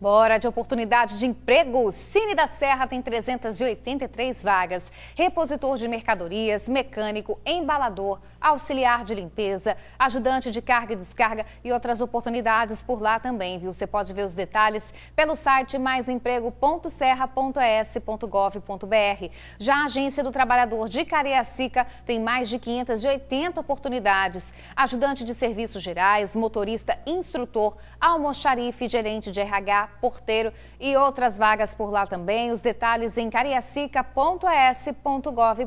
Bora de oportunidade de emprego. Cine da Serra tem 383 vagas. Repositor de mercadorias, mecânico, embalador, auxiliar de limpeza, ajudante de carga e descarga e outras oportunidades por lá também, viu? Você pode ver os detalhes pelo site maisemprego.serra.es.gov.br. Já a Agência do Trabalhador de Cariacica tem mais de 580 oportunidades. Ajudante de serviços gerais, motorista, instrutor, almoxarife, gerente de RH, Porteiro e outras vagas por lá também. Os detalhes em cariacica.es.gov.br.